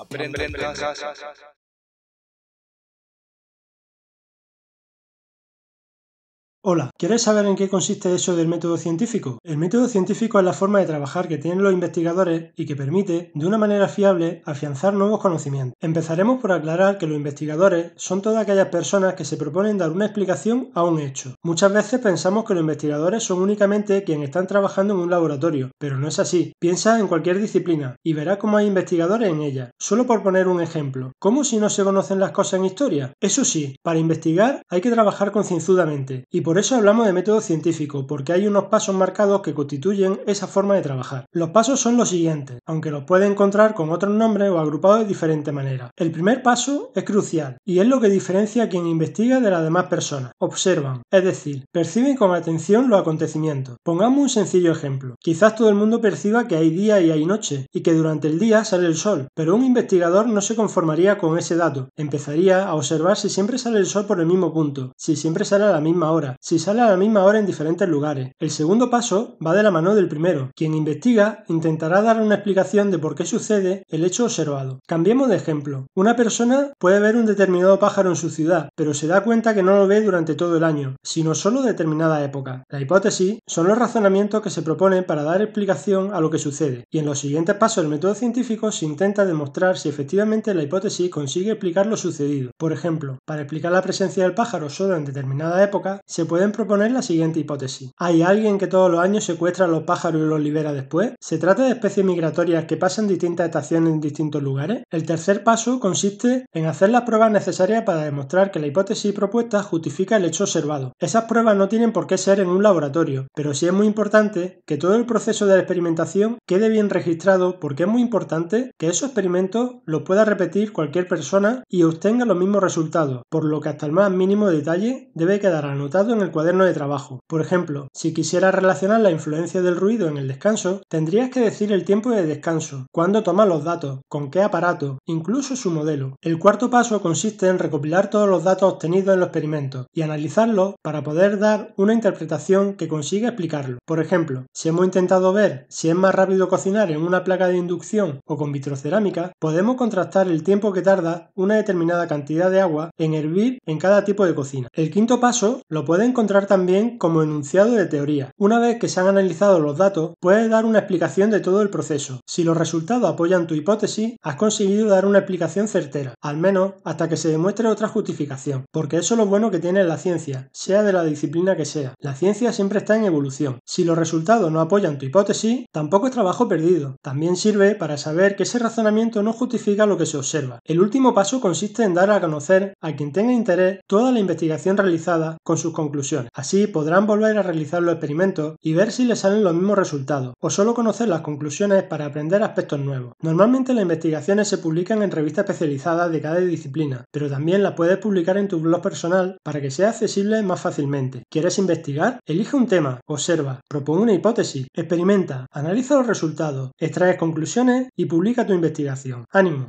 अपने Hola, ¿quieres saber en qué consiste eso del método científico? El método científico es la forma de trabajar que tienen los investigadores y que permite, de una manera fiable, afianzar nuevos conocimientos. Empezaremos por aclarar que los investigadores son todas aquellas personas que se proponen dar una explicación a un hecho. Muchas veces pensamos que los investigadores son únicamente quienes están trabajando en un laboratorio, pero no es así. Piensa en cualquier disciplina y verá cómo hay investigadores en ella. Solo por poner un ejemplo, ¿cómo si no se conocen las cosas en historia? Eso sí, para investigar hay que trabajar concienzudamente y por eso hablamos de método científico, porque hay unos pasos marcados que constituyen esa forma de trabajar. Los pasos son los siguientes, aunque los puede encontrar con otros nombres o agrupados de diferente manera. El primer paso es crucial y es lo que diferencia a quien investiga de las demás personas. Observan, es decir, perciben con atención los acontecimientos. Pongamos un sencillo ejemplo. Quizás todo el mundo perciba que hay día y hay noche y que durante el día sale el sol, pero un investigador no se conformaría con ese dato. Empezaría a observar si siempre sale el sol por el mismo punto, si siempre sale a la misma hora, si sale a la misma hora en diferentes lugares. El segundo paso va de la mano del primero. Quien investiga intentará dar una explicación de por qué sucede el hecho observado. Cambiemos de ejemplo. Una persona puede ver un determinado pájaro en su ciudad, pero se da cuenta que no lo ve durante todo el año, sino solo determinada época. La hipótesis son los razonamientos que se proponen para dar explicación a lo que sucede, y en los siguientes pasos del método científico se intenta demostrar si efectivamente la hipótesis consigue explicar lo sucedido. Por ejemplo, para explicar la presencia del pájaro solo en determinada época, se pueden proponer la siguiente hipótesis. ¿Hay alguien que todos los años secuestra a los pájaros y los libera después? ¿Se trata de especies migratorias que pasan distintas estaciones en distintos lugares? El tercer paso consiste en hacer las pruebas necesarias para demostrar que la hipótesis propuesta justifica el hecho observado. Esas pruebas no tienen por qué ser en un laboratorio, pero sí es muy importante que todo el proceso de la experimentación quede bien registrado porque es muy importante que esos experimentos los pueda repetir cualquier persona y obtenga los mismos resultados, por lo que hasta el más mínimo detalle debe quedar anotado en el cuaderno de trabajo. Por ejemplo, si quisieras relacionar la influencia del ruido en el descanso, tendrías que decir el tiempo de descanso, cuándo tomas los datos, con qué aparato, incluso su modelo. El cuarto paso consiste en recopilar todos los datos obtenidos en los experimentos y analizarlos para poder dar una interpretación que consiga explicarlo. Por ejemplo, si hemos intentado ver si es más rápido cocinar en una placa de inducción o con vitrocerámica, podemos contrastar el tiempo que tarda una determinada cantidad de agua en hervir en cada tipo de cocina. El quinto paso lo pueden encontrar también como enunciado de teoría. Una vez que se han analizado los datos, puedes dar una explicación de todo el proceso. Si los resultados apoyan tu hipótesis, has conseguido dar una explicación certera, al menos hasta que se demuestre otra justificación, porque eso es lo bueno que tiene la ciencia, sea de la disciplina que sea. La ciencia siempre está en evolución. Si los resultados no apoyan tu hipótesis, tampoco es trabajo perdido. También sirve para saber que ese razonamiento no justifica lo que se observa. El último paso consiste en dar a conocer a quien tenga interés toda la investigación realizada con sus conclusiones Así podrán volver a realizar los experimentos y ver si les salen los mismos resultados, o solo conocer las conclusiones para aprender aspectos nuevos. Normalmente las investigaciones se publican en revistas especializadas de cada disciplina, pero también las puedes publicar en tu blog personal para que sea accesible más fácilmente. ¿Quieres investigar? Elige un tema, observa, propone una hipótesis, experimenta, analiza los resultados, extraes conclusiones y publica tu investigación. ¡Ánimo!